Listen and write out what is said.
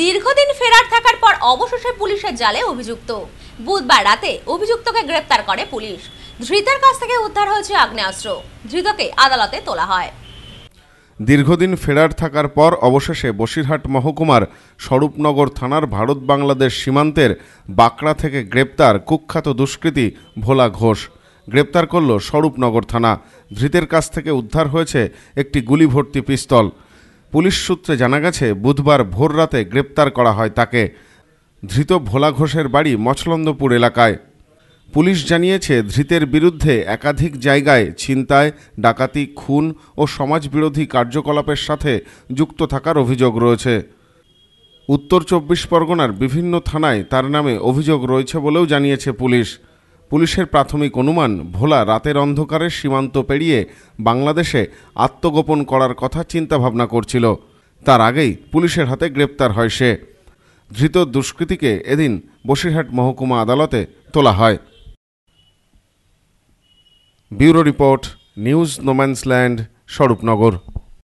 দীর্ঘদিন ফেরার থাকার পর অবশেষে পুলিশের জালে অভিযুক্ত বুধবার রাতে অভিযুক্তকে গ্রেপ্তার করে পুলিশ ধৃতের কাছ থেকে উদ্ধার হয়েছে আগ্নেয়াস্ত্র ধৃতকে আদালতে তোলা হয় দীর্ঘদিন ফেরার থাকার পর অবশেষে বসিরহাট মহকুমার স্বরূপনগর থানার ভারত বাংলাদেশ সীমান্তের বাকড়া থেকে গ্রেপ্তার কুখ্যাত দুষ্কৃতী ভোলা ঘোষ গ্রেপ্তার করল স্বরূপনগর থানা ধৃতের কাছ থেকে উদ্ধার হয়েছে একটি গুলি ভর্তি পিস্তল পুলিশ সূত্রে জানা গেছে বুধবার ভোর রাতে গ্রেপ্তার করা হয় তাকে ধৃত ভোলা ঘোষের বাড়ি মছলন্দপুর এলাকায় পুলিশ জানিয়েছে ধৃতের বিরুদ্ধে একাধিক জায়গায় ছিনতাই ডাকাতি খুন ও সমাজবিরোধী কার্যকলাপের সাথে যুক্ত থাকার অভিযোগ রয়েছে উত্তর চব্বিশ পরগনার বিভিন্ন থানায় তার নামে অভিযোগ রয়েছে বলেও জানিয়েছে পুলিশ পুলিশের প্রাথমিক অনুমান ভোলা রাতের অন্ধকারে সীমান্ত পেরিয়ে বাংলাদেশে আত্মগোপন করার কথা চিন্তাভাবনা করছিল তার আগেই পুলিশের হাতে গ্রেপ্তার হয় সে ধৃত দুষ্কৃতীকে এদিন বসিরহাট মহকুমা আদালতে তোলা হয় bureau report news no man's land Swarupnagar